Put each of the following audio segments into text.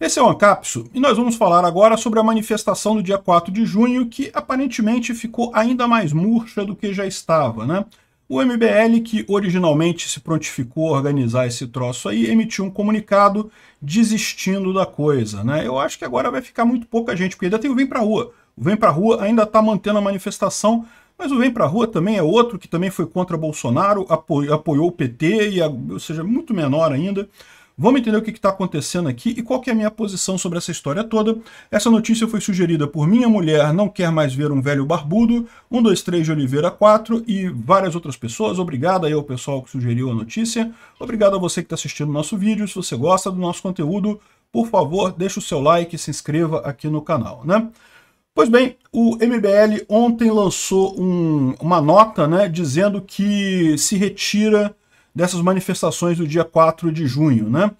Esse é o Ancapsu, e nós vamos falar agora sobre a manifestação do dia 4 de junho, que aparentemente ficou ainda mais murcha do que já estava, né? O MBL, que originalmente se prontificou a organizar esse troço aí, emitiu um comunicado desistindo da coisa, né? Eu acho que agora vai ficar muito pouca gente, porque ainda tem o Vem Pra Rua. O Vem Pra Rua ainda está mantendo a manifestação, mas o Vem Pra Rua também é outro que também foi contra Bolsonaro, apoiou o PT, e a, ou seja, muito menor ainda. Vamos entender o que está acontecendo aqui e qual é a minha posição sobre essa história toda. Essa notícia foi sugerida por Minha Mulher Não Quer Mais Ver um Velho Barbudo, 123 de Oliveira 4 e várias outras pessoas. Obrigado aí ao pessoal que sugeriu a notícia. Obrigado a você que está assistindo o nosso vídeo. Se você gosta do nosso conteúdo, por favor, deixe o seu like e se inscreva aqui no canal, né? Pois bem, o MBL ontem lançou um, uma nota né, dizendo que se retira dessas manifestações do dia 4 de junho. Né?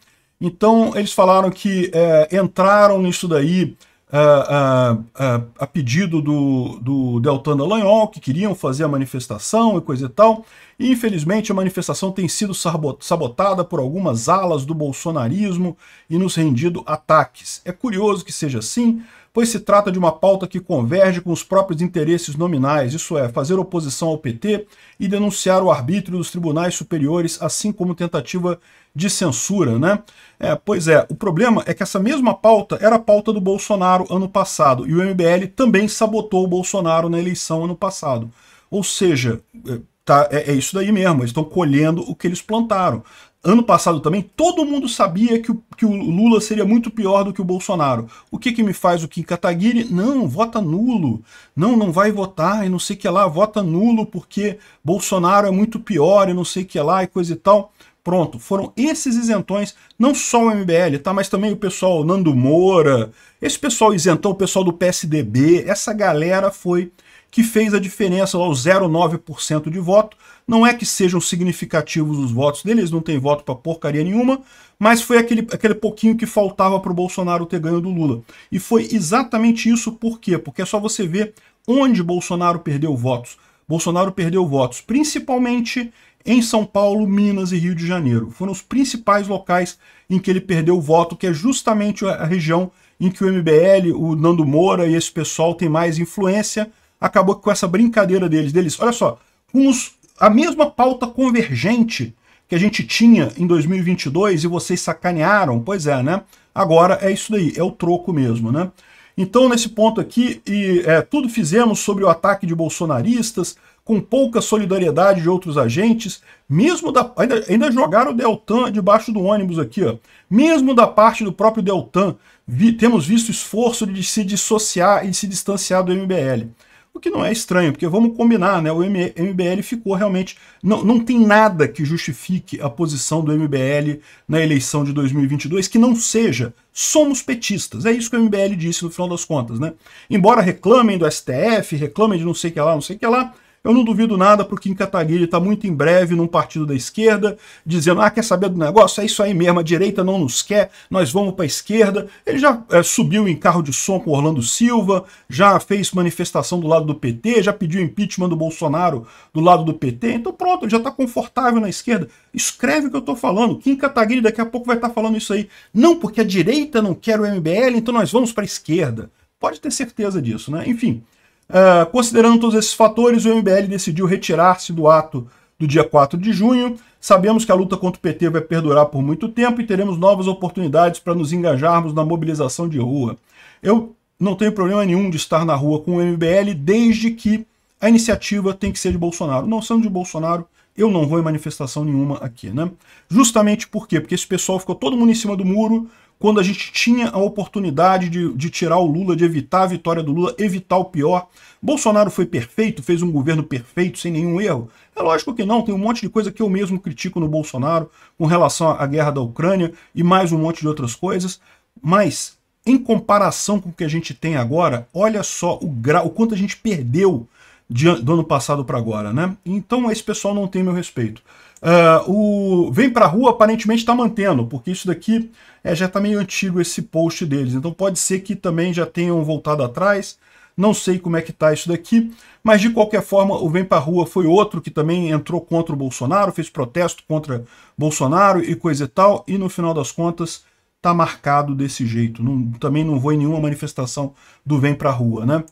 Então, eles falaram que é, entraram nisso daí a, é, é, é, a pedido do, do Deltan Dallagnol, que queriam fazer a manifestação e coisa e tal. E, infelizmente, a manifestação tem sido sabotada por algumas alas do bolsonarismo e nos rendido ataques. É curioso que seja assim, pois se trata de uma pauta que converge com os próprios interesses nominais, isso é, fazer oposição ao PT e denunciar o arbítrio dos tribunais superiores, assim como tentativa de censura, né? É, pois é, o problema é que essa mesma pauta era a pauta do Bolsonaro ano passado, e o MBL também sabotou o Bolsonaro na eleição ano passado. Ou seja, é, tá, é, é isso daí mesmo, eles estão colhendo o que eles plantaram ano passado também, todo mundo sabia que o, que o Lula seria muito pior do que o Bolsonaro. O que, que me faz o Kim Kataguiri? Não, vota nulo. Não, não vai votar e não sei o que lá, vota nulo porque Bolsonaro é muito pior e não sei o que lá e coisa e tal. Pronto, foram esses isentões, não só o MBL, tá? mas também o pessoal Nando Moura, esse pessoal isentão, o pessoal do PSDB, essa galera foi que fez a diferença, lá, o 0,9% de voto. Não é que sejam significativos os votos deles, não tem voto para porcaria nenhuma, mas foi aquele, aquele pouquinho que faltava para o Bolsonaro ter ganho do Lula. E foi exatamente isso por quê? Porque é só você ver onde Bolsonaro perdeu votos. Bolsonaro perdeu votos principalmente em São Paulo, Minas e Rio de Janeiro. Foram os principais locais em que ele perdeu o voto, que é justamente a região em que o MBL, o Nando Moura e esse pessoal tem mais influência acabou com essa brincadeira deles, deles. Olha só, uns, a mesma pauta convergente que a gente tinha em 2022 e vocês sacanearam, pois é, né? Agora é isso daí, é o troco mesmo, né? Então, nesse ponto aqui, e, é, tudo fizemos sobre o ataque de bolsonaristas, com pouca solidariedade de outros agentes, mesmo da, ainda, ainda jogaram o Deltan debaixo do ônibus aqui, ó. mesmo da parte do próprio Deltan, vi, temos visto esforço de se dissociar e se distanciar do MBL o que não é estranho, porque vamos combinar, né? O MBL ficou realmente. Não, não tem nada que justifique a posição do MBL na eleição de 2022 que não seja somos petistas. É isso que o MBL disse no final das contas, né? Embora reclamem do STF, reclamem de não sei o que lá, não sei o que lá, eu não duvido nada porque Kim Kataguiri está muito em breve num partido da esquerda, dizendo, ah, quer saber do negócio? É isso aí mesmo, a direita não nos quer, nós vamos para a esquerda. Ele já é, subiu em carro de som com Orlando Silva, já fez manifestação do lado do PT, já pediu impeachment do Bolsonaro do lado do PT. Então pronto, ele já está confortável na esquerda. Escreve o que eu estou falando. Kim Kataguiri daqui a pouco vai estar tá falando isso aí. Não porque a direita não quer o MBL, então nós vamos para a esquerda. Pode ter certeza disso, né? Enfim, Uh, considerando todos esses fatores, o MBL decidiu retirar-se do ato do dia 4 de junho. Sabemos que a luta contra o PT vai perdurar por muito tempo e teremos novas oportunidades para nos engajarmos na mobilização de rua. Eu não tenho problema nenhum de estar na rua com o MBL desde que a iniciativa tem que ser de Bolsonaro. Não sendo de Bolsonaro, eu não vou em manifestação nenhuma aqui, né? Justamente por quê? Porque esse pessoal ficou todo mundo em cima do muro, quando a gente tinha a oportunidade de, de, tirar o Lula, de evitar a vitória do Lula, evitar o pior. Bolsonaro foi perfeito, fez um governo perfeito, sem nenhum erro? É lógico que não, tem um monte de coisa que eu mesmo critico no Bolsonaro com relação à guerra da Ucrânia e mais um monte de outras coisas, mas em comparação com o que a gente tem agora, olha só o, grau, o quanto a gente perdeu de, do ano passado para agora, né? Então esse pessoal não tem meu respeito. Uh, o Vem Pra Rua aparentemente está mantendo, porque isso daqui é, já está meio antigo esse post deles. Então pode ser que também já tenham voltado atrás. Não sei como é que está isso daqui, mas de qualquer forma o Vem Pra Rua foi outro que também entrou contra o Bolsonaro, fez protesto contra Bolsonaro e coisa e tal, e no final das contas tá marcado desse jeito. Não, também não vou em nenhuma manifestação do Vem Pra Rua, né?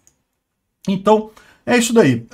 Então, é isso daí.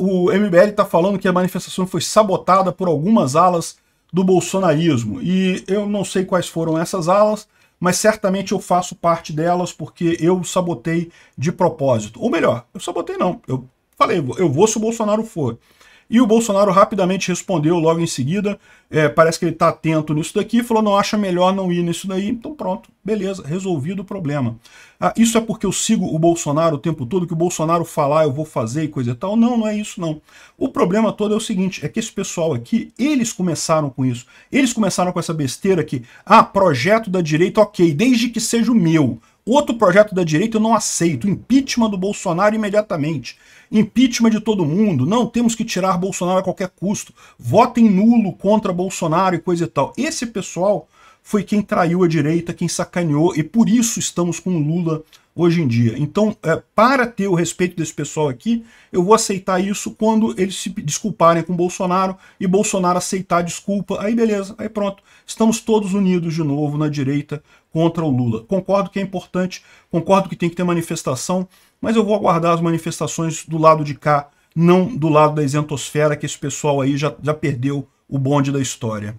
Uh, o MBL está falando que a manifestação foi sabotada por algumas alas do bolsonarismo. E eu não sei quais foram essas alas, mas certamente eu faço parte delas porque eu sabotei de propósito. Ou melhor, eu sabotei não. Eu falei, eu vou se o Bolsonaro for. E o Bolsonaro rapidamente respondeu logo em seguida, é, parece que ele está atento nisso daqui, falou, não, acha melhor não ir nisso daí, então pronto, beleza, resolvido o problema. Ah, isso é porque eu sigo o Bolsonaro o tempo todo, que o Bolsonaro falar eu vou fazer e coisa e tal? Não, não é isso não. O problema todo é o seguinte, é que esse pessoal aqui, eles começaram com isso, eles começaram com essa besteira que, ah, projeto da direita, ok, desde que seja o meu, Outro projeto da direita eu não aceito. Impeachment do Bolsonaro imediatamente. Impeachment de todo mundo. Não temos que tirar Bolsonaro a qualquer custo. Votem nulo contra Bolsonaro e coisa e tal. Esse pessoal foi quem traiu a direita, quem sacaneou, e por isso estamos com o Lula hoje em dia. Então, é, para ter o respeito desse pessoal aqui, eu vou aceitar isso quando eles se desculparem com Bolsonaro e Bolsonaro aceitar a desculpa. Aí beleza, aí pronto. Estamos todos unidos de novo na direita contra o Lula. Concordo que é importante, concordo que tem que ter manifestação, mas eu vou aguardar as manifestações do lado de cá, não do lado da isentosfera, que esse pessoal aí já, já perdeu o bonde da história.